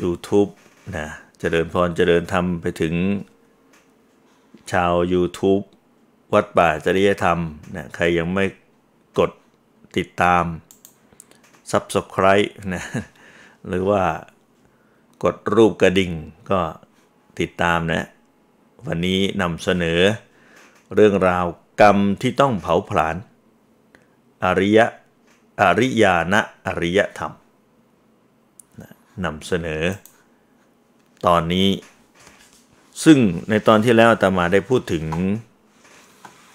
YouTube นะเจริญพรเจริญธรรมไปถึงชาว YouTube วัดป่าจริยธรรมนะใครยังไม่กดติดตาม Subscribe นะหรือว่ากดรูปกระดิ่งก็ติดตามนะ วันนี้นำเสนอเรื่องราวกรรมที่ต้องเผาผลาญอริยะอริยานะอริยธรรมนำเสนอตอนนี้ซึ่งในตอนที่แล้วอาตมาได้พูดถึง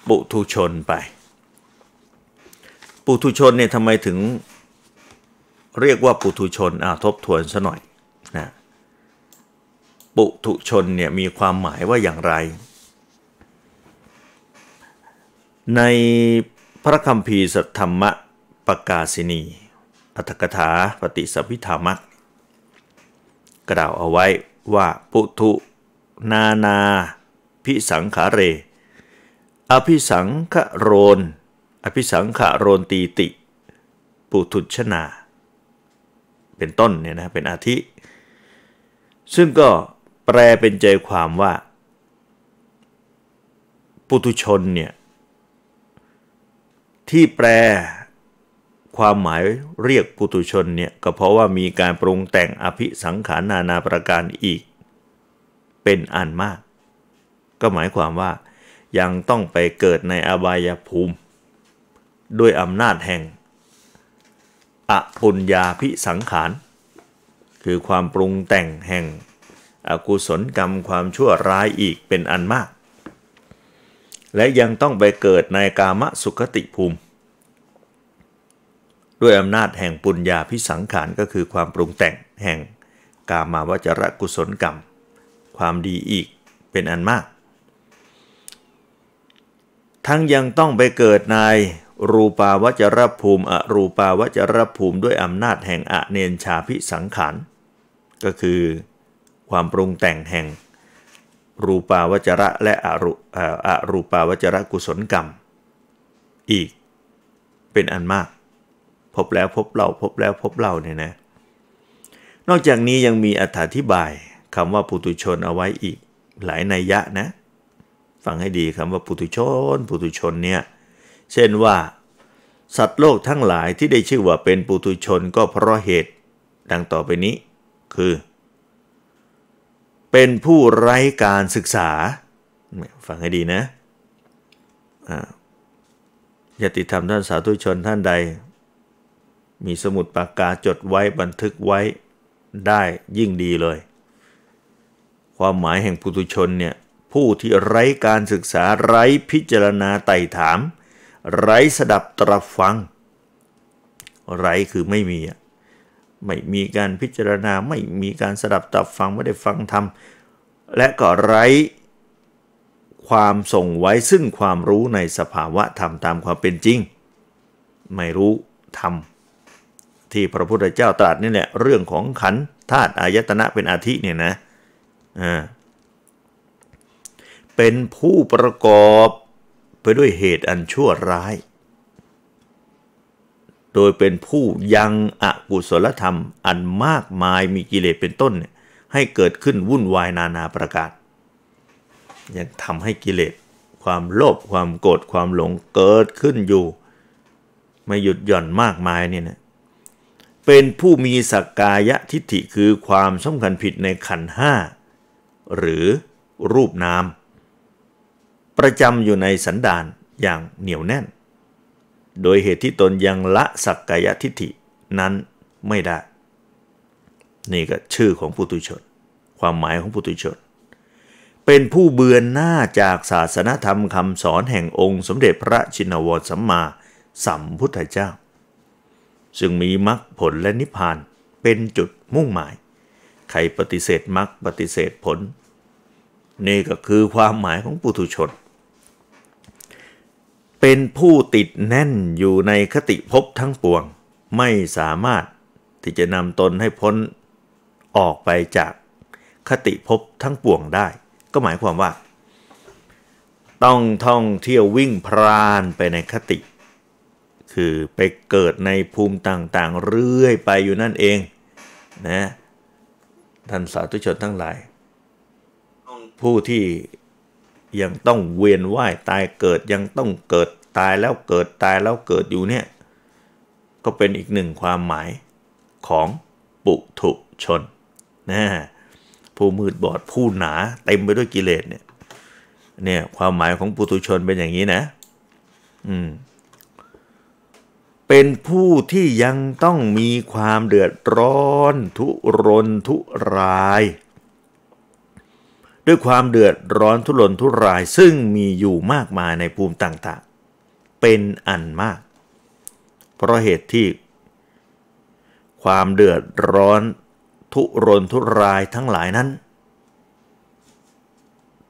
ปุถุชนไป ปุถุชนเนี่ยทำไมถึงเรียกว่าปุถุชน อ่าทบทวนซะหน่อยนะปุถุชนเนี่ย มีความหมายว่าอย่างไร ในพระคัมภีร์สัทธรรมปกาศินีอัตถกถาปฏิสัพพิธามักกล่าวเอาไว้ว่าปุถุนานา พิสังขาเร อภิสังขโรน อภิสังขโรนตีติ ปุถุชนา เป็นต้นเนี่ยนะเป็นอาทิ ซึ่งก็แปลเป็นใจความว่า ปุถุชนเนี่ย ที่แปลความหมายเรียกปุตุชนเนี่ยก็เพราะว่ามีการปรุงแต่งอภิสังขารนานาประการอีก เป็นอันมาก ก็หมายความว่ายังต้องไปเกิดในอบายภูมิ ด้วยอำนาจแห่งอภุญญาภิสังขารคือความปรุงแต่งแห่ง อกุศลกรรมความชั่วร้ายอีกเป็นอันมาก และยังต้องไปเกิดในกามสุขติภูมิด้วยอำนาจแห่งปุญญาพิสังขารก็คือความปรุงแต่งแห่งกามาวจรกุศลกรรม ความดีอีกเป็นอันมาก ทั้งยังต้องไปเกิดในรูปาวจรภูมิอรูปาวจรภูมิด้วยอำนาจแห่งอเนนชาพิสังขารก็คือความปรุงแต่งแห่ง รูปาวจระและอรูอรูปาวจรกุศลกรรมอีกเป็นอันมากพบแล้วพบเราพบแล้วพบเราเนี่ยนะนอกจากนี้ยังมีอธิบายคำว่าปุตุชนเอาไว้อีกหลายนัยยะนะฟังให้ดีคำว่าปุตุชนปุตุชนเนี่ยเช่นว่าสัตว์โลกทั้งหลายที่ได้ชื่อว่าเป็นปุตุชนก็เพราะเหตุดังต่อไปนี้คือ เป็นผู้ไร้การศึกษาฟังให้ดีนะยติธรรมท่านสาธุชนท่านใดมีสมุดปากกาจดไว้บันทึกไว้ได้ยิ่งดีเลย ความหมายแห่งปุถุชนเนี่ย ผู้ที่ไร้การศึกษาไร้พิจารณาไต่ถาม ไร้สดับตรับฟัง ไร้คือไม่มี ไม่มีการพิจารณาไม่มีการสดับตรับฟังไม่ได้ฟังทำและก็ไร้ ความส่งไว้ซึ่งความรู้ในสภาวะธรรมตามความเป็นจริง ไม่รู้ทำที่พระพุทธเจ้าตรัสนี่แหละ เรื่องของขันธาตุอายตนะเป็นอาทิเนี่ยนะ เป็นผู้ประกอบไปด้วยเหตุอันชั่วร้าย โดยเป็นผู้ยังอกุศลธรรมอันมากมายมีกิเลสเป็นต้นให้เกิดขึ้นวุ่นวายนานาประการยังทำให้กิเลสความโลภความโกรธความหลงเกิดขึ้นอยู่ไม่หยุดหย่อนมากมายเนี่ยนะเป็นผู้มีสักกายะทิฏฐิคือความสำคัญผิดในขันห้าหรือรูปนามประจำอยู่ในสันดานอย่างเหนียวแน่น โดยเหตุที่ตนยังละสักกายะทิฏฐินั้นไม่ได้ นี่ก็ชื่อของผู้ตุชน ความหมายของผู้ตุชน เป็นผู้เบือนหน้าจากศาสนธรรมคำสอนแห่งองค์สมเด็จพระชินวรสัมมาสัมพุทธเจ้าซึ่งมีมรรคผลและนิพพานเป็นจุดมุ่งหมาย ใครปฏิเสธมรรคปฏิเสธผล นี่ก็คือความหมายของปุถุชน เป็นผู้ติดแน่นอยู่ในคติภพทั้งปวง ไม่สามารถที่จะนำตนให้พ้นออกไปจากคติภพทั้งปวงได้ ก็หมายความว่าต้องท่องเที่ยววิ่งพรานไปในคติคือไปเกิดในภูมิต่าง ๆ เรื่อยไปอยู่นั่นเอง นะท่านสาธุชนทั้งหลายผู้ที่ยังต้องเวียนว่ายตายเกิดยังต้องเกิดตายแล้วเกิดตายแล้วเกิดอยู่เนี่ย ก็เป็นอีกหนึ่งความหมายของปุถุชนนะผู้มืดบอดผู้หนาเต็มไปด้วยกิเลสเนี่ยเนี่ยความหมายของปุถุชนเป็นอย่างนี้นะ อืมเป็นผู้ที่ยังต้องมีความเดือดร้อนทุรนทุราย ด้วยความเดือดร้อนทุรนทุรายซึ่งมีอยู่มากมายในภูมิต่าง ๆ เป็นอันมาก เพราะเหตุที่ ความเดือดร้อนทุรนทุรายทั้งหลายนั้น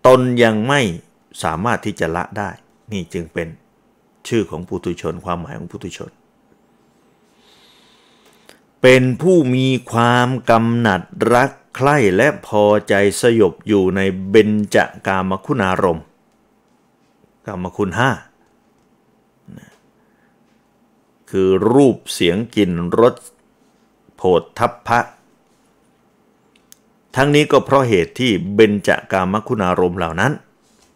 ตนยังไม่สามารถที่จะละได้ นี่จึงเป็นชื่อของปุถุชนความหมายของปุถุชนเป็นผู้มีความกำหนัดรักใคร่และพอใจสยบอยู่ในเบญจากามคุณารมกามคุณห้า คือรูปเสียงกลิ่นรสโผฏฐัพพะ ทั้งนี้ก็เพราะเหตุที่เบญจากามคุณารมเหล่านั้น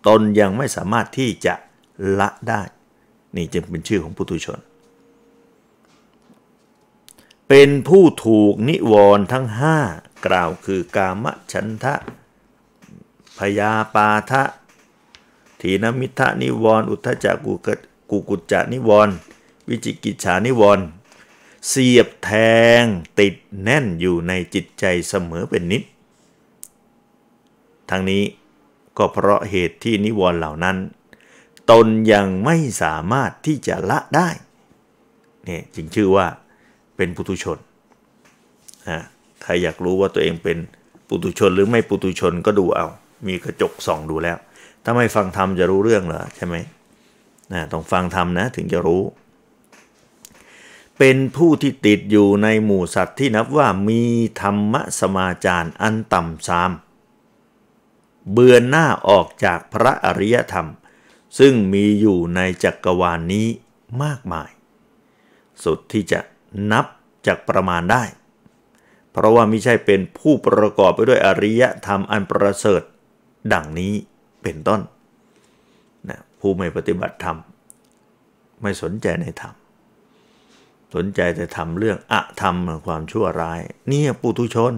ตนยังไม่สามารถที่จะละได้ นี่จึงเป็นชื่อของปุถุชนเป็นผู้ถูกนิวรณ์ทั้งห้ากล่าวคือกามฉันทะพยาปาทะถีนมิทะนิวรณ์อุทธจักกุกกุกุจจนิวรณ์วิจิกิจฉานิวรณ์เสียบแทงติดแน่นอยู่ในจิตใจเสมอเป็นนิด ทั้งนี้ก็เพราะเหตุที่นิวรณ์เหล่านั้น ตนยังไม่สามารถที่จะละได้เนี่ยจึงชื่อว่าเป็นปุตุชนนะใครอยากรู้ว่าตัวเองเป็นปุตุชน หรือไม่ปุตุชนก็ดูเอา มีกระจกส่องดูแล้ว ถ้าไม่ฟังธรรมจะรู้เรื่องเหรอใช่ไหมนะต้องฟังธรรมนะถึงจะรู้ เป็นผู้ที่ติดอยู่ในหมู่สัตว์ที่นับว่ามีธรรมสมาจารอันต่ำสาม เบือนหน้าออกจากพระอริยธรรม ซึ่งมีอยู่ในจักรวาลนนี้มากมาย สุดที่จะนับจากประมาณได้ เพราะว่ามิใช่เป็นผู้ประกอบไปด้วยอริยธรรมอันประเสริฐดังนี้เป็นต้นนะผู้ไม่ปฏิบัติธรรม ไม่สนใจในธรรม สนใจแต่ทำเรื่องอะธรรมความชั่วร้ายนี่ปุถุชน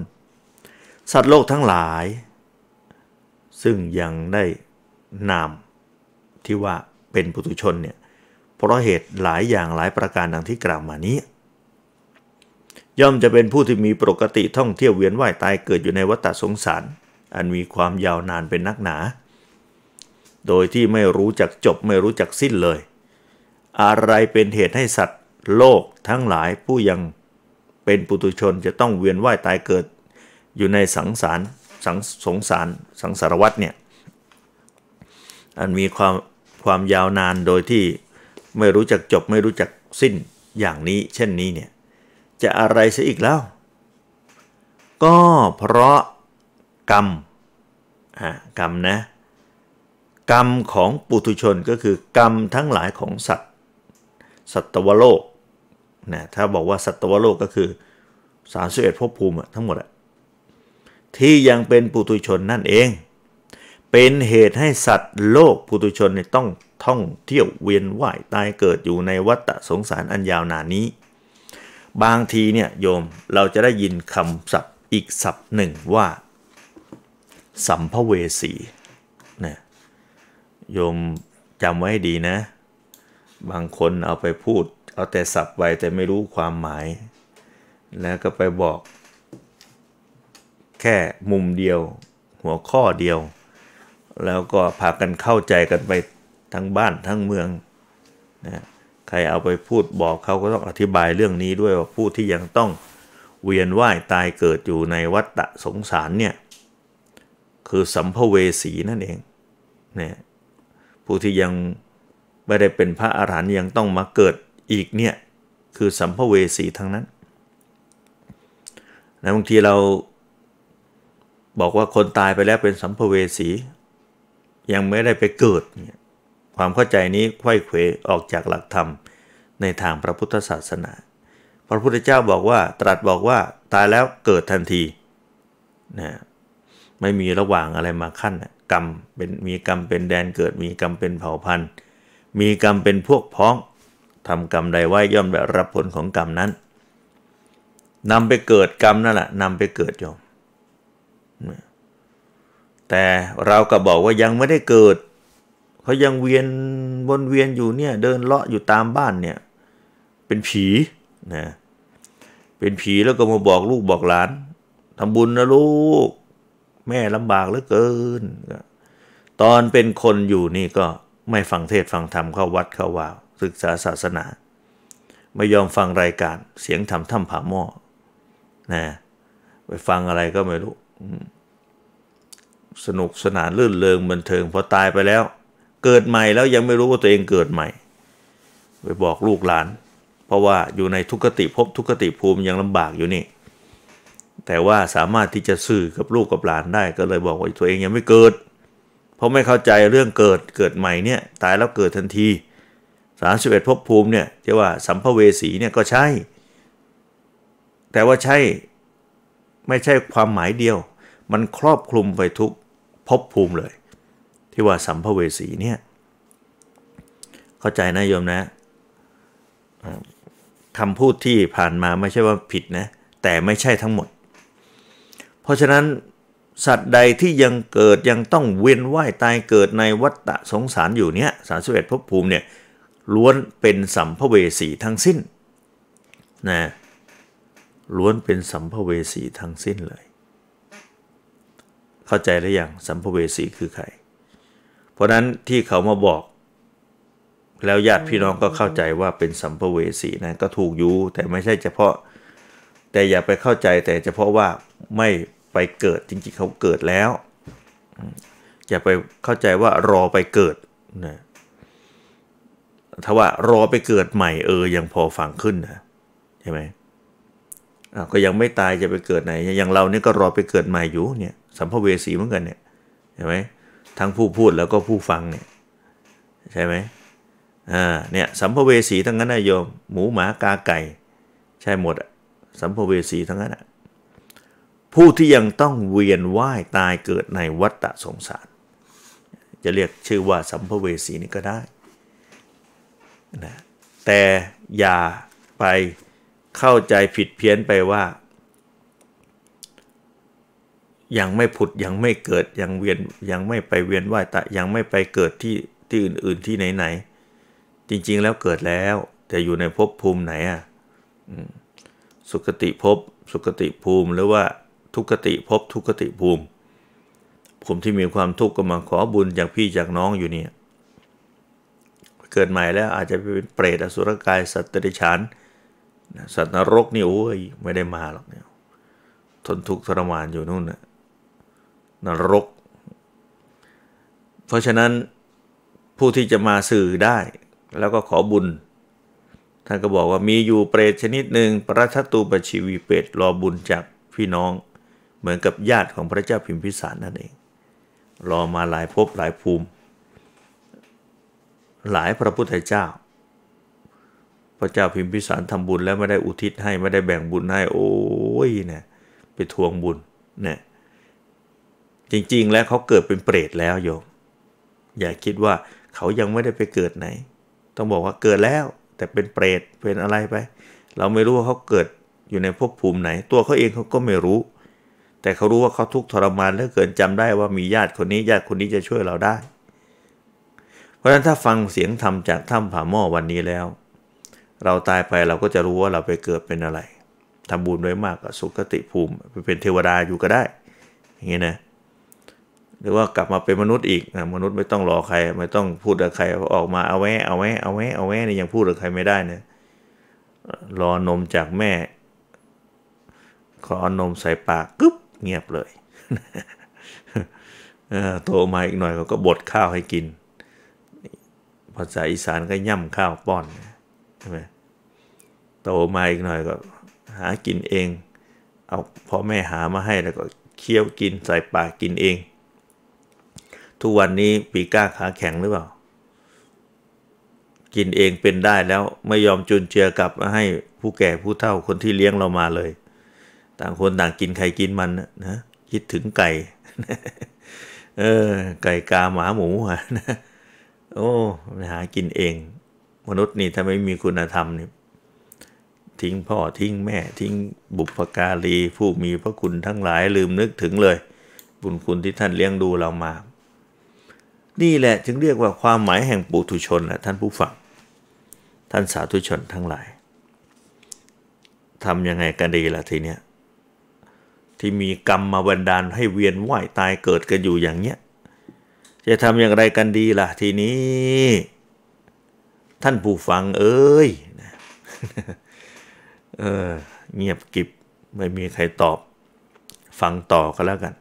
สัตว์โลกทั้งหลาย ซึ่งยังได้นามที่ว่าเป็นปุถุชนเนี่ย เพราะเหตุหลายอย่างหลายประการดังที่กล่าวมานี้ย่อมจะเป็นผู้ที่มีปกติท่องเที่ยวเวียนว่ายตายเกิดอยู่ในวัฏสงสาร อันมีความยาวนานเป็นนักหนา โดยที่ไม่รู้จักจบไม่รู้จักสิ้นเลย อะไรเป็นเหตุให้สัตว์โลกทั้งหลายผู้ยังเป็นปุตุชนจะต้องเวียนว่ายตายเกิด อยู่ในสังสาร สังสงสาร สังสารวัตเนี่ย อันมีความความยาวนานโดยที่ไม่รู้จักจบ ไม่รู้จักสิ้นอย่างนี้เช่นนี้เนี่ยจะอะไรเสียอีกแล้ว ก็เพราะกรรมกรรมนะ กรรมของปุถุชนก็คือกรรมทั้งหลายของสัตว์ สัตวโลกนะถ้าบอกว่าสัตวโลกก็คือสารสเสพดภพภูมิทั้งหมดที่ยังเป็นปุถุชนนั่นเอง เป็นเหตุให้สัตว์โลกปุถุชนต้องท่องเที่ยวเวียนว่าย ตายเกิดอยู่ในวัฏสงสารอันยาวนานนี้บางทีเนี่ยโยมเราจะได้ยินคำศัพท์อีกศัพท์หนึ่งว่า สัมภเวสีนะโยมจำไว้ดีนะ บางคนเอาไปพูดเอาแต่ศัพท์ไปแต่ไม่รู้ความหมาย แล้วก็ไปบอกแค่มุมเดียว หัวข้อเดียว แล้วก็พากันเข้าใจกันไปทั้งบ้านทั้งเมืองนะใครเอาไปพูดบอกเขาก็ต้องอธิบายเรื่องนี้ด้วยว่าผู้ที่ยังต้องเวียนว่ายตายเกิดอยู่ในวัฏสงสารเนี่ยคือสัมภเวสีนั่นเองเนี่ยผู้ที่ยังไม่ได้เป็นพระอาหารหันต์ยังต้องมาเกิดอีกเนี่ยคือสัมภเวสีทั้งนั้นนะบางทีเราบอกว่าคนตายไปแล้วเป็นสัมภเวสียังไม่ได้ไปเกิดเนี่ยความเข้าใจนี้ไขว้เขวออกจากหลักธรรมในทางพระพุทธศาสนา พระพุทธเจ้าบอกว่า ตรัสบอกว่าตายแล้วเกิดทันทีนะไม่มีระหว่างอะไรมาขั้นกรรมเป็นมีกรรมเป็นแดนเกิดมีกรรมเป็นเผ่าพันธุ์ มีกรรมเป็นพวกพ้องทำกรรมใดไว้ย่อมได้รับผลของกรรมนั้นนำไปเกิดกรรมนั่นแหละนำไปเกิดโยมแต่เราก็บอกว่ายังไม่ได้เกิดเขายังเวียนวนเวียนอยู่เนี่ย เดินเลาะอยู่ตามบ้านเนี่ย เป็นผีนะเป็นผีแล้วก็มาบอกลูกบอกหลานทำบุญนะลูก แม่ลำบากเหลือเกิน ตอนเป็นคนอยู่นี่ก็ไม่ฟังเทศฟังธรรมเข้าวัดเข้าวาวศึกษาศาสนา ไม่ยอมฟังรายการ เสียงธรรมถ้ำผาหม้อนะไปฟังอะไรก็ไม่รู้สนุกสนานลื่นเลงบันเทิงพอตายไปแล้วเกิดใหม่แล้วยังไม่รู้ว่าตัวเองเกิดใหม่ ไปบอกลูกหลาน เพราะว่าอยู่ในทุกขติภพทุกขติภูมิยังลำบากอยู่นี่ แต่ว่าสามารถที่จะสื่อกับลูกกับหลานได้ ก็เลยบอกว่าตัวเองยังไม่เกิด เพราะไม่เข้าใจเรื่องเกิดเกิดใหม่เนี่ยตายแล้วเกิดทันทีสามสิบเอ็ดภพภูมิเนี่ยที่ว่าสัมภเวสีเนี่ยก็ใช่ แต่ว่าใช่ไม่ใช่ความหมายเดียว มันครอบคลุมไปทุกภพภูมิเลยที่ว่าสัมภเวสี เนี่ยเข้าใจนะโยมนะคำพูดที่ผ่านมาไม่ใช่ว่าผิดนะ แต่ไม่ใช่ทั้งหมด เพราะฉะนั้นสัตว์ใดที่ยังเกิดยังต้องเวียนว่ายตายเกิดในวัฏสงสารอยู่เนี้ยสารสเวทภพภูมิเนี่ยล้วนเป็นสัมภเวสีทั้งสิ้นนะล้วนเป็นสัมภเวสีทั้งสิ้นเลย เข้าใจหรือยังสัมภเวสีคือใครเพราะนั้นที่เขามาบอก แล้วญาติพี่น้องก็เข้าใจว่าเป็นสัมภเวสีนะก็ถูกอยู่แต่ไม่ใช่เฉพาะแต่อย่าไปเข้าใจแต่เฉพาะว่าไม่ไปเกิดจริงๆเขาเกิดแล้วอย่าไปเข้าใจว่ารอไปเกิดนะถ้าว่ารอไปเกิดใหม่เออยังพอฟังขึ้นนะใช่ไหมอก็ยังไม่ตายจะไปเกิดไหนอย่างเราเนี่ยก็รอไปเกิดใหม่อยู่เนี่ยสัมภเวสีเหมือนกันเนี่ยใช่ไหมทั้งผู้พูดแล้วก็ผู้ฟังเนี่ยใช่ไหมอ่าเนี่ยสัมภเวสีทั้งนั้นนะโยม หมูหมากาไก่ใช่หมด สัมภเวสีทั้งนั้น่ะผู้ที่ยังต้องเวียนว่ายตายเกิดในวัฏสงสารจะเรียกชื่อว่าสัมภเวสีนี่ก็ได้นะแต่อย่าไปเข้าใจผิดเพี้ยนไปว่ายังไม่ผุดยังไม่เกิด ยังเวียนยังไม่ไปเวียนว่ายตะยังไม่ไปเกิดที่ที่อื่น ๆที่ไหนๆจริงๆแล้วเกิดแล้วแต่อยู่ในภพภูมิไหนอ่ะสุคติภพสุคติภูมิ หรือว่าทุกติภพทุกติภูมิผมที่มีความทุกข์ก็มาขอบุญจากพี่จากน้องอยู่เนี่ย เกิดใหม่แล้วอาจจะเป็นเปรตอสุรกายสัตว์เดรัจฉานสัตว์นรกนี่โอ้ยไม่ได้มาหรอกเนี่ย ทนทุกข์ทรมานอยู่นู่นนะนรก เพราะฉะนั้นผู้ที่จะมาสื่อได้ แล้วก็ขอบุญ ท่านก็บอกว่ามีอยู่เปรตชนิดหนึ่งประทัตูปชีวีเปรตรอบุญจากพี่น้องเหมือนกับญาติของพระเจ้าพิมพิสารนั่นเอง รอมาหลายภพหลายภูมิ หลายพระพุทธเจ้า พระเจ้าพิมพิสารทำบุญ แล้วไม่ได้อุทิศให้ไม่ได้แบ่งบุญให้โอ้ยเนี่ยไปทวงบุญเนี่ยจริงๆแล้วเขาเกิดเป็นเปรตแล้วโยมอย่าคิดว่าเขายังไม่ได้ไปเกิดไหน ต้องบอกว่าเกิดแล้ว แต่เป็นเปรตเป็นอะไรไป เราไม่รู้ว่าเขาเกิดอยู่ในภพภูมิไหน ตัวเขาเองเขาก็ไม่รู้ แต่เขารู้ว่าเขาทุกข์ทรมานเหลือเกินจำได้ว่ามีญาติคนนี้ญาติคนนี้จะช่วยเราได้ เพราะฉะนั้นถ้าฟังเสียงธรรมจากถ้ำผาหม้อวันนี้แล้ว เราตายไปเราก็จะรู้ว่าเราไปเกิดเป็นอะไรทำบุญไว้มากกสุคติภูมิไปเป็นเทวดาอยู่ก็ได้ อย่างนงี้นะหรือว่ากลับมาเป็นมนุษย์อีกนะมนุษย์ไม่ต้องรอใครไม่ต้องพูดกับใครออกมาเอาแวะเอาแวะเอาแวะเอาแวะนี่ยังพูดกับใครไม่ได้เนี่ยรอนมจากแม่ ขอนมใส่ปากกึ๊บเงียบเลย โตมาอีกหน่อยเขาก็บดข้าวให้กินภาษาอีสานก็ย่ำข้าวป้อนใช่ไหมโตมาอีกหน่อยก็หากินเองเอาพ่อแม่หามาให้แล้วก็เคี้ยวกินใส่ปากกินเองทุกวันนี้ปีก้าขาแข็งหรือเปล่า กินเองเป็นได้แล้วไม่ยอมจุนเจือกับให้ผู้แก่ผู้เฒ่าคนที่เลี้ยงเรามาเลย ต่างคนต่างกินใครกินมันนะคิดถึงไก่ เออ ไก่กาหมาหมูอะนะโอ้หากินเอง มนุษย์นี่ถ้าไม่มีคุณธรรมนี่ทิ้งพ่อทิ้งแม่ ทิ้งบุพการี ผู้มีพระคุณทั้งหลายลืมนึกถึงเลย บุญคุณที่ท่านเลี้ยงดูเรามานี่แหละจึงเรียกว่าความหมายแห่งปุถุชนแหละท่านผู้ฟัง ท่านสาธุชนทั้งหลายทำยังไงกันดีล่ะทีเนี้ยที่มีกรรมมาบันดาลให้เวียนว่ายตายเกิดกันอยู่อย่างเนี้ยจะทำอย่างไรกันดีล่ะ ทีนี้ ท่านผู้ฟัง เอ้ยเออเงียบกิบไม่มีใครตอบฟังต่อก็แล้วกัน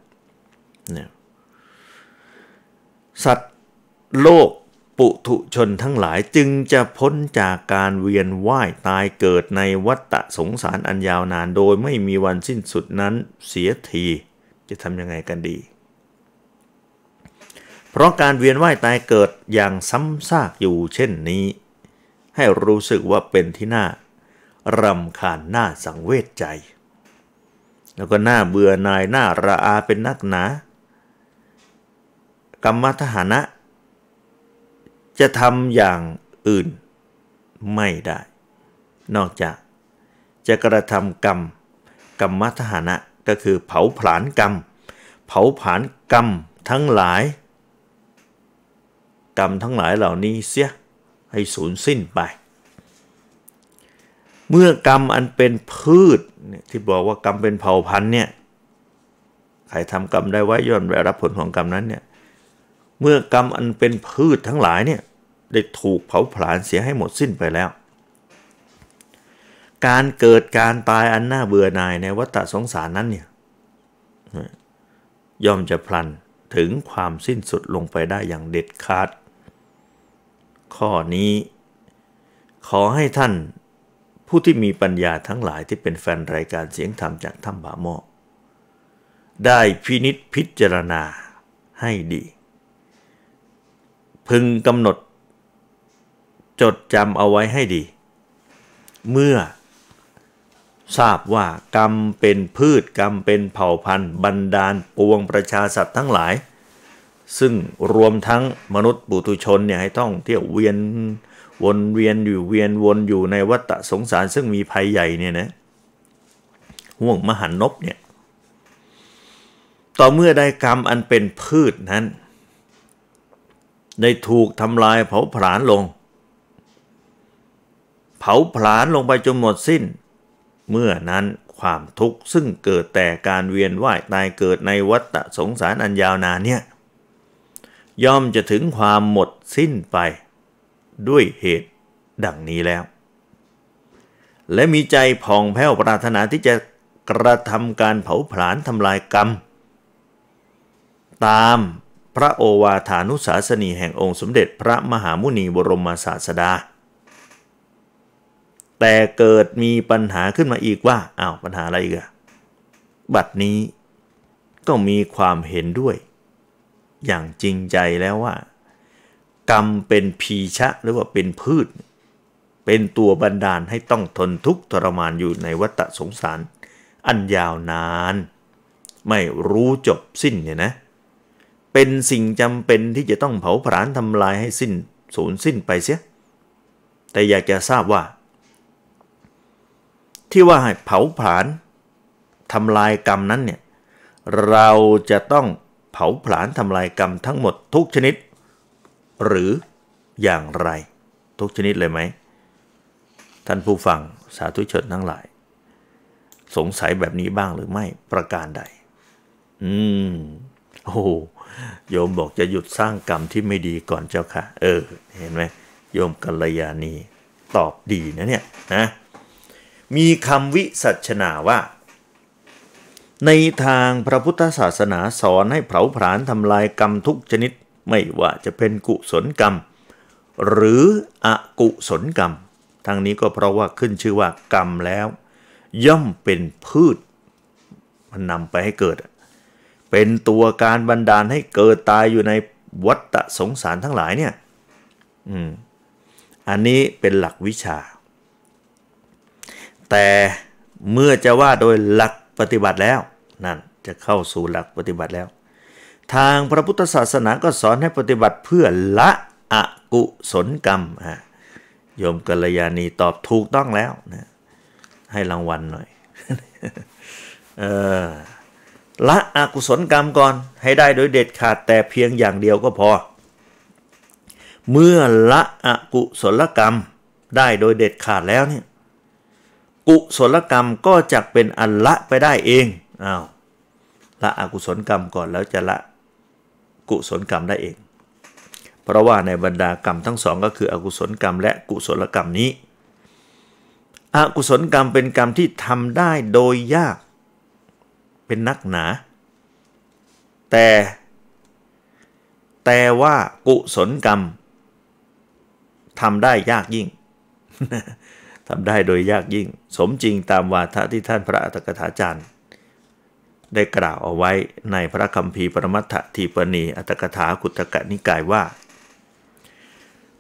เนี่ยสัตว์โลกปุถุชนทั้งหลายจึงจะพ้นจากการเวียนว่ายตายเกิดในวัฏสงสารอันยาวนาน โดยไม่มีวันสิ้นสุดนั้นเสียทีจะทำยังไงกันดี เพราะการเวียนว่ายตายเกิดอย่างซ้ำซากอยู่ เช่นนี้ ให้รู้สึกว่าเป็นที่น่ารำคาญหน้าสังเวชใจ แล้วก็หน้าเบื่อนายหน้าระอาเป็นนักหนาะกรรมทหานะ จะทำอย่างอื่นไม่ได้ นอกจากจะกระทำกรรมกรรมทหานะ ก็คือเผาผลาญกรรมเผาผลาญกรรมทั้งหลาย กรรมทั้งหลายเหล่านี้เสียให้สูญสิ้นไป เมื่อกรรมอันเป็นพืชที่บอกว่ากรรมเป็นเผ่าพันธุ์เนี่ย ใครทำกรรมได้ไว้ย่อนแวรับผลของกรรมนั้นเนี่ยเมื่อกรรมอันเป็นพืชทั้งหลายเนี่ยได้ถูกเผาผลาญเสียให้หมดสิ้นไปแล้ว การเกิดการตายอันน่าเบื่อหน่ายในวัฏสงสารนั้นเนี่ยย่อมจะพลันถึงความสิ้นสุดลงไปได้อย่างเด็ดขาด ข้อนี้ ขอให้ท่านผู้ที่มีปัญญาทั้งหลายที่เป็นแฟนรายการเสียงธรรมจากถ้ำบาโมได้พินิษพิจารณาให้ดีพึงกำหนดจดจำเอาไว้ให้ดี เมื่อทราบว่ากรรมเป็นพืช กรรมเป็นเผ่าพันธุ์บรรดาลปวงประชาสัตว์ทั้งหลาย ซึ่งรวมทั้งมนุษย์บุตุชนเนี่ยให้ต้องเที่ยวเวียนวนเวียนอยู่เวียนวนอยู่ในวัฏสงสาร ซึ่งมีภัยใหญ่เนี่ยนะห่วงมหันนบเนี่ยต่อเมื่อได้กรรมอันเป็นพืชนั้นได้ถูกทำลายเผาผลาญลง เผาผลาญลงไปจนหมดสิ้น เมื่อนั้นความทุกข์ซึ่งเกิดแต่การเวียนว่ายตายเกิดในวัฏสงสารอันยาวนานเนี่ย ย่อมจะถึงความหมดสิ้นไป ด้วยเหตุดังนี้แล้ว และมีใจผ่องแผ้วปรารถนาที่จะกระทำการเผาผลาญทำลายกรรม ตามพระโอวาทานุสาสนีแห่งองค์สมเด็จพระมหามุนีบรมศาสดา แต่เกิดมีปัญหาขึ้นมาอีกว่าอา้าวปัญหาอะไรอีกอะบัดนี้ก็มีความเห็นด้วย อย่างจริงใจแล้วว่า กรรมเป็นพีชะหรือว่าเป็นพืช เป็นตัวบันดาลให้ต้องทนทุกข์ทรมานอยู่ในวัฏสงสาร อันยาวนานไม่รู้จบสิ้นเนี่ยนะเป็นสิ่งจำเป็นที่จะต้องเผาผลาญทำลายให้สิ้นสูญสิ้นไปเสีย แต่อยากจะทราบว่า ที่ว่าให้เผาผลาญทำลายกรรมนั้นเนี่ยเราจะต้องเผาผลาญทำลายกรรมทั้งหมดทุกชนิด หรืออย่างไร ทุกชนิดเลยไหม ท่านผู้ฟังสาธุชนทั้งหลาย สงสัยแบบนี้บ้างหรือไม่ประการใด อืมโอ้โยมบอกจะหยุดสร้างกรรมที่ไม่ดีก่อนเจ้าค่ะ เออ เห็นไหมโยมกัลยาณีตอบดีนะเนี่ยนะ มีคำวิสัชนาว่า ในทางพระพุทธศาสนาสอนให้เผาผลาญทำลายกรรมทุกชนิดไม่ว่าจะเป็นกุศลกรรม หรืออกุศลกรรมทางนี้ก็เพราะว่าขึ้นชื่อว่ากรรมแล้ว ย่อมเป็นพืช มันนำไปให้เกิดเป็นตัวการบันดาลให้เกิดตายอยู่ในวัฏสงสารทั้งหลายเนี่ย อืม อันนี้เป็นหลักวิชา แต่เมื่อจะว่าโดยหลักปฏิบัติแล้ว นั่นจะเข้าสู่หลักปฏิบัติแล้ว ทางพระพุทธศาสนาก็สอนให้ปฏิบัติเพื่อละอกุศลกรรมฮะ โยมกัลยาณีตอบถูกต้องแล้วนะ ให้รางวัลหน่อย เออละอกุศลกรรมก่อนให้ได้โดยเด็ดขาดแต่เพียงอย่างเดียวก็พอ เมื่อละอกุศลกรรมได้โดยเด็ดขาดแล้วเนี่ยกุศลกรรมก็จะเป็นอันละไปได้เองอ้าวละอกุศลกรรมก่อนแล้วจะละกุศลกรรมได้เอง เพราะว่าในบรรดากรรมทั้งสอง ก็คืออกุศลกรรม และกุศลกรรมนี้อกุศลกรรมเป็นกรรมที่ทำได้โดยยากเป็นนักหนา แต่ แต่ว่ากุศลกรรม ทำได้ยากยิ่ง ทำได้โดยยากยิ่ง สมจริงตามวาทะที่ท่านพระอัตถกถาจารย์ ได้กล่าวเอาไว้ในพระคัมภีร์ปรมัตถทีปณีอัตถกถาขุตกะนิกายว่า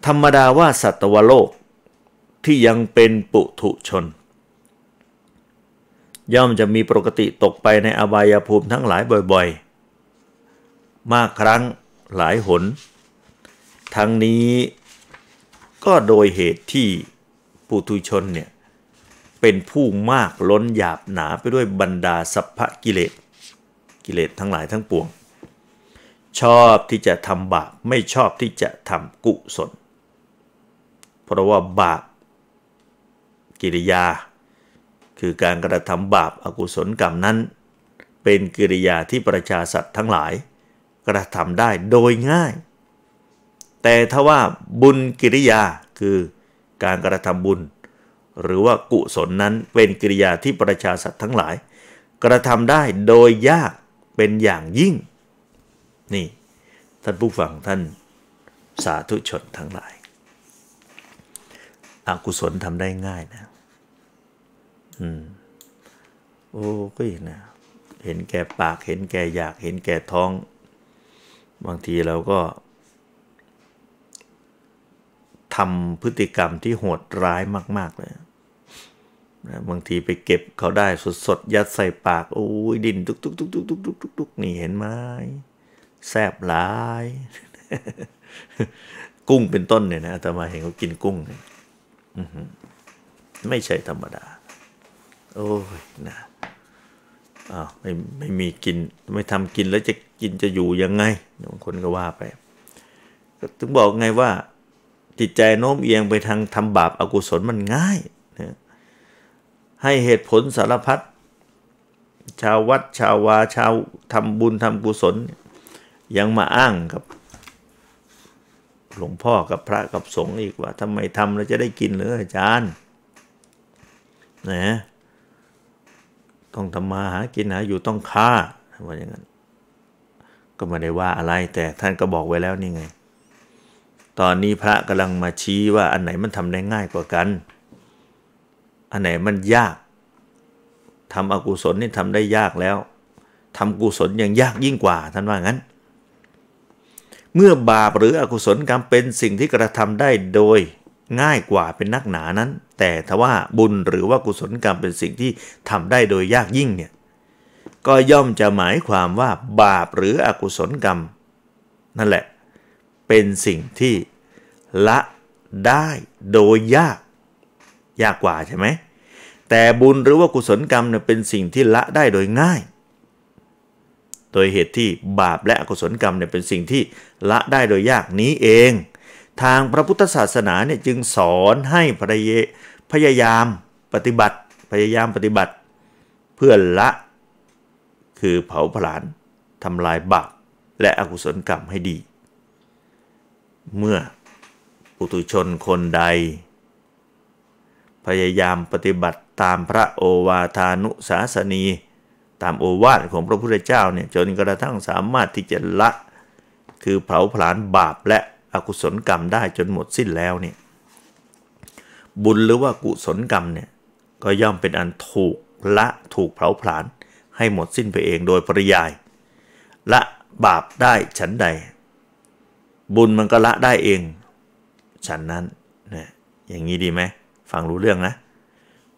ธรรมดาว่าสัตวโลกที่ยังเป็นปุถุชนย่อมจะมีปกติตกไปในอบายภูมิทั้งหลายบ่อยๆ มากครั้งหลายหน ทั้งนี้ก็โดยเหตุที่ปุถุชนเนี่ยเป็นผู้มากล้นหยาบหนาไปด้วยบรรดาสัพพกิเลส กิเลสทั้งหลายทั้งปวง ชอบที่จะทำบาปไม่ชอบที่จะทำกุศลเพราะว่าบาปกิริยาคือการกระทำบาปอากุศลกรรมนั้น เป็นกิริยาที่ประชาสัตว์ทั้งหลาย กระทำได้โดยง่าย แต่ถ้าว่าบุญกิริยาคือการกระทำบุญ หรือว่ากุศลนั้นเป็นกิริยาที่ประชาสัตว์ทั้งหลาย กระทำได้โดยยากเป็นอย่างยิ่ง นี่ท่านผู้ฟังท่านสาธุชนทั้งหลายอากุศลทำได้ง่ายนะอืมโอ้ก็เห็นนะเห็นแก่ปากเห็นแก่อยาก เห็นแก่ท้อง บางทีเราก็ทำพฤติกรรมที่ โหดร้ายมากๆ เลยนะบางทีไปเก็บเขาได้ สดๆ ยัดใส่ปาก โอ้ย ดินทุกๆๆๆๆ ๆ ๆ นี่เห็นไหมแซบหลาย กุ้งเป็นต้น เนี่ยนะแต่มาเห็นเขากินกุ้งไม่ใช่ธรรมดาโอ้ยนะอ้าวไม่ไม่มีกินไม่ทำกินแล้วจะกินจะอยู่ยังไงบางคนก็ว่าไปถึงบอกไงว่า จิตใจโน้มเอียงไปทางทำบาปอากุศลมันง่ายนะให้เหตุผลสารพัดชาววัดชาววาชาวทำบุญทำกุศล ยังมาอ้างกับ หลวงพ่อกับพระกับสงฆ์อีกว่าทำไมทำแล้วจะได้กินหรืออาจารย์ นะต้องทำมาหากินหาอยู่ต้องฆ่าว่าอย่างนั้นก็ไม่ได้ว่าอะไรแต่ท่านก็บอกไว้แล้วนี่ไงตอนนี้พระกำลังมาชี้ว่า อันไหนมันทำได้ง่ายกว่ากัน อันไหนมันยากทำอกุศลนี่ทำได้ยากแล้วทำกุศลยังยากยิ่งกว่าท่านว่างั้น เมื่อบาปหรืออกุศลกรรมเป็นสิ่งที่กระทำได้โดยง่ายกว่าเป็นนักหนานั้น แต่ทว่าบุญหรือว่ากุศลกรรมเป็นสิ่งที่ทำได้โดยยากยิ่งเนี่ยก็ย่อมจะหมายความว่าบาปหรืออกุศลกรรม นั่นแหละเป็นสิ่งที่ละได้โดยยากยากกว่าใช่ไหมแต่บุญหรือว่ากุศลกรรมเนี่ยเป็นสิ่งที่ละได้โดยง่าย โดยเหตุที่บาปและอกุศลกรรมเนี่ยเป็นสิ่งที่ละได้โดยยากนี้เองทางพระพุทธศาสนาเนี่ยจึงสอนให้พระเยายามปฏิบัติพยายามปฏิบัติเพื่อละคือเผาผลาญทำลายบาปและอกุศลกรรมให้ดี เมื่อปุถุชนคนใด พยายามปฏิบัติตามพระโอวาทานุสาสนี ตามโอวาทของพระพุทธเจ้าเนี่ยจนกระทั่งสามารถที่จะละคือเผาผลาญบาปและอกุศลกรรมได้จนหมดสิ้นแล้วเนี่ยบุญหรือว่ากุศลกรรมเนี่ยก็ย่อมเป็นอันถูกละถูกเผาผลาญให้หมดสิ้นไปเองโดยปริยายละบาปได้ฉันใด บุญมันก็ละได้เอง ฉันนั้นนะอย่างนี้ดีไหมฟังรู้เรื่องนะ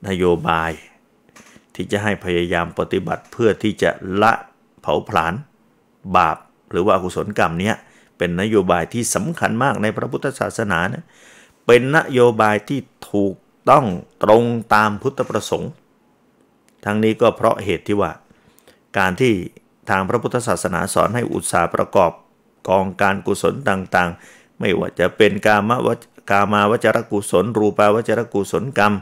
นโยบายที่จะให้พยายามปฏิบัติเพื่อที่จะละเผาผลาญบาปหรือว่าอกุศลกรรมเนี้ยเป็นนโยบายที่สำคัญมากในพระพุทธศาสนานะเป็นนโยบายที่ถูกต้องตรงตามพุทธประสงค์ ทั้งนี้ก็เพราะเหตุที่ว่าการที่ทางพระพุทธศาสนาสอนให้อุตสาหประกอบกองการกุศลต่างๆ ไม่ว่าจะเป็นกามวกามาวจรกุศลรูปาวจรกุศลกรรม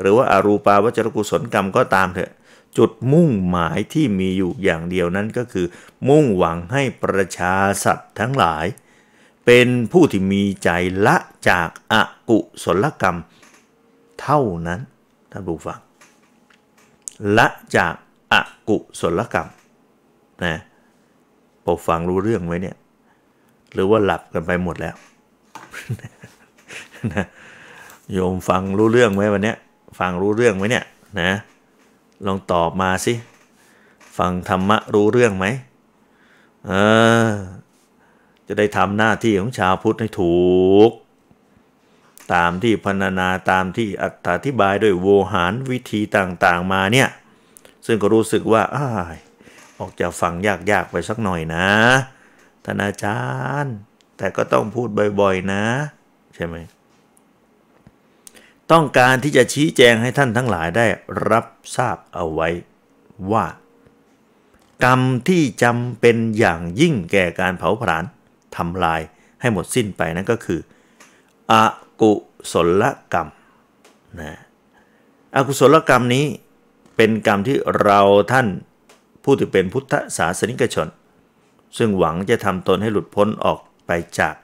หรือว่าอารูปาวจรกุศลกรรมก็ตามเถอะจุดมุ่งหมายที่มีอยู่อย่างเดียวนั้นก็คือ มุ่งหวังให้ประชาสัตว์ทั้งหลาย เป็นผู้ที่มีใจละจากอากุศลกรรม เท่านั้นท่านผู้ฟัง ละจากอากุศลกรรมนะพอฟังรู้เรื่องไหมเนี่ยหรือว่าหลับกันไปหมดแล้วโยมฟังรู้เรื่องไหมวันนี้ฟังรู้เรื่องไหมเนี่ยนะลองตอบมาสิ ฟังธรรมะรู้เรื่องไหมเออจะได้ทำหน้าที่ของชาวพุทธให้ถูก ตามที่พรรณนาตามที่อธิบายด้วยโวหารวิธีต่างๆมาเนี่ย ซึ่งก็รู้สึกว่าอ้ายออกจะฟังยากๆ ไปสักหน่อยนะท่านอาจารย์ แต่ก็ต้องพูดบ่อยๆนะ ใช่ไหมต้องการที่จะชี้แจงให้ท่านทั้งหลายได้รับทราบเอาไว้ว่า กรรมที่จำเป็นอย่างยิ่งแก่การเผาผลาญทำลายให้หมดสิ้นไปนั่นก็คือ อกุศลกรรมนะอกุศลกรรมนี้เป็นกรรมที่เราท่านผู้ที่เป็นพุทธศาสนิกชน ซึ่งหวังจะทำตนให้หลุดพ้นออกไปจาก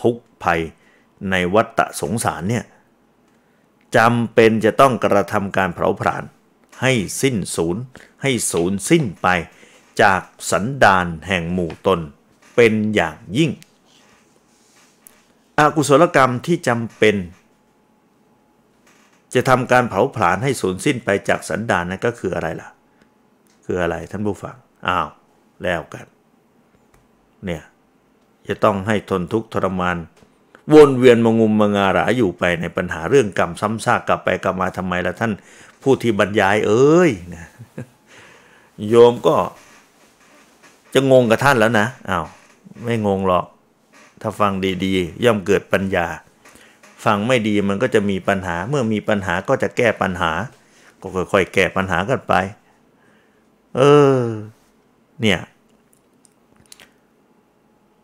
ทุกภัยในวัฏฏะสงสารเนี่ยจำเป็นจะต้องกระทำการเผาผลาญให้สิ้นศูนย์ให้ศูนย์สิ้นไป จากสันดานแห่งหมู่ตนเป็นอย่างยิ่งอากุศลกรรมที่จำเป็น จะทำการเผาผลาญให้สูญสิ้นไปจากสันดานนั้นก็คืออะไรล่ะ คืออะไรท่านผู้ฟังอ้าว แล้วกันเนี่ยจะต้องให้ทนทุกข์ทรมานวนเวียนมงุมมงาราอยู่ไปในปัญหาเรื่องกรรมซ้ำซากกลับไปกลับมาทำไมละท่านผู้ที่บรรยาย เอ้ยนะโยมก็จะงงกับท่านแล้วนะอา้าวไม่งงหรอกถ้าฟังดี ๆ ย่อมเกิดปัญญา ฟังไม่ดีมันก็จะมีปัญหา เมื่อมีปัญหาก็จะแก้ปัญหา ก็ค่อยๆแก้ปัญหากันไป เออ เนี่ย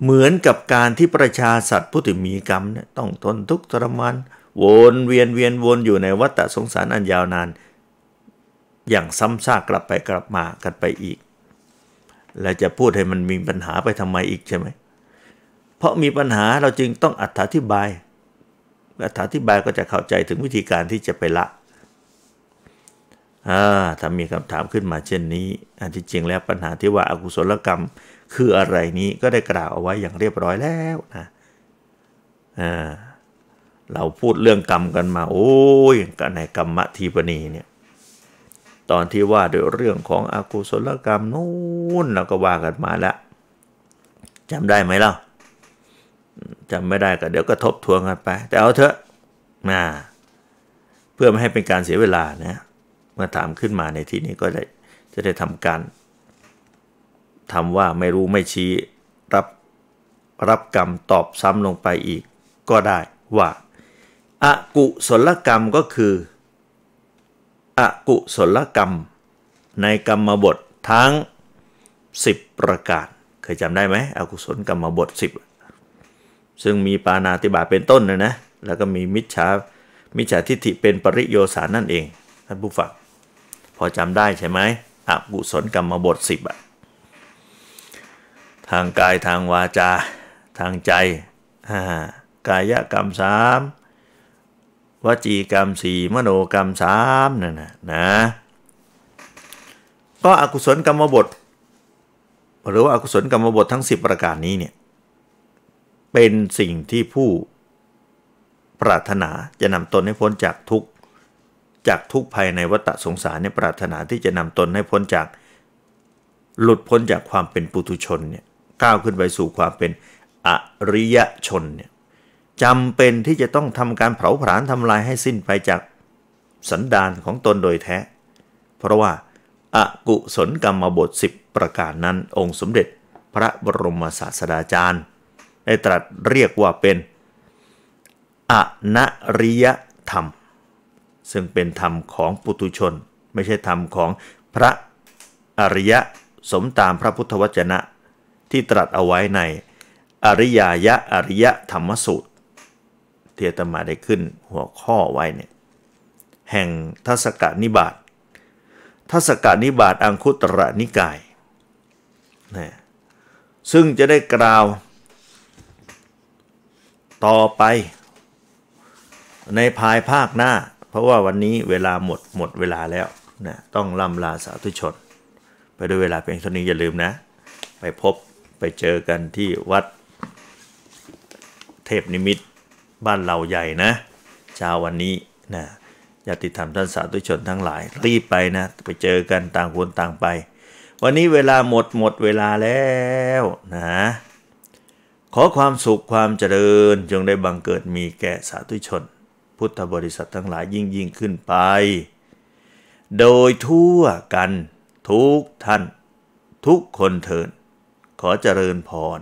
เหมือนกับการที่ประชาสัตว์ผู้ถือมีกรรมเนี่ยต้องทนทุกข์ทรมานวนเวียนเวียนวนอยู่ในวัฏสงสารอันยาวนาน อย่างซ้ำซากกลับไปกลับมากันไปอีก และจะพูดให้มันมีปัญหาไปทำไมอีกใช่ไหม เพราะมีปัญหาเราจึงต้องอธิบายอธิบายก็จะเข้าใจถึงวิธีการที่จะไปละถ้ามีคำถามขึ้นมาเช่นนี้อันที่จริงแล้วปัญหาที่ว่าอากุศลกรรมคืออะไรนี้ก็ได้กล่าวเอาไว้อย่างเรียบร้อยแล้วนะเราพูดเรื่องกรรมกันมาโอ้ยกันในกรรมทีปณีเนี่ยตอนที่ว่าด้วยเรื่องของอากุศลกรรมนู่นเราก็ว่ากันมาแล้วจำได้ไหมเล่าจำไม่ได้ก็เดี๋ยวก็ทบทวงกันไป แต่เอาเถอะนะเพื่อไม่ให้เป็นการเสียเวลานะเมื่อถามขึ้นมาในที่นี้ ก็จะจะได้ทำการทำว่าไม่รู้ไม่ชี้รับรับกรรมตอบซ้ำลงไปอีก ก็ได้ว่าอากุศลกรรมก็คืออากุศลกรรมในกรรมบททั้ง 10 ประการเคยจำได้ไหมอกุศลกรรมบท 10 ซึ่งมีปานาติบาเป็นต้นนะนะแล้วก็มีมิจฉามิจฉาทิฏฐิเป็นปริโยสานั่นเองท่านผู้ฟังพอจำได้ใช่ไหมอกุศลกรรมบท10อะทางกายทางวาจาทางใจกายกรรมสามวจีกรรมสี่มโนกรรมสามนั่นนะนะก็อกุศลกรรมบทหรือว่าอกุศลกรรมบททั้ง10ประการนี้เนี่ยเป็นสิ่งที่ผู้ปรารถนาจะนำตนให้พ้นจากทุกจากทุกภัยในวัฏสงสารเนี่ยปรารถนาที่จะนำตนให้พ้นจากหลุดพ้นจากความเป็นปุถุชนเนี่ยก้าวขึ้นไปสู่ความเป็นอริยชนเนี่ยจำเป็นที่จะต้องทำการเผาผลาญทำลายให้สิ้นไปจากสันดานของตนโดยแท้ เพราะว่าอากุศลกรรมบท 10 ประการนั้น องค์สมเด็จพระบรมศาสดาจารย์ ได้ตรัสเรียกว่าเป็นอนริยธรรม ซึ่งเป็นธรรมของปุถุชน ไม่ใช่ธรรมของพระอริยสมตามพระพุทธวจนะที่ตรัสเอาไว้ในอริยยะ อริยธรรมสูตร เทีตมาได้ขึ้นหัวข้อไว้เนี่ย แห่งทัศกนิบาตทัศกนิบาตอังคุตระนิกาย นะซึ่งจะได้กล่าว ต่อไปในภายภาคหน้า เพราะว่าวันนี้เวลาหมดหมดเวลาแล้วนะต้องลำลาสาธุชน ไปด้วยเวลาเพียงเท่านี้อย่าลืมนะ ไปพบไปเจอกันที่วัดเทพนิมิตบ้านเราใหญ่นะเช้าวันนี้นะญาติธรรมท่านสาธุชนทั้งหลายรีบไปนะไปเจอกันต่างคนต่างไป วันนี้เวลาหมดหมดเวลาแล้วนะขอความสุข ความเจริญจงได้บังเกิดมีแก่สาธุชน พุทธบริษัททั้งหลายยิ่งยิ่งขึ้นไป โดยทั่วกันทุกท่าน ทุกคนเถิดขอเจริญพร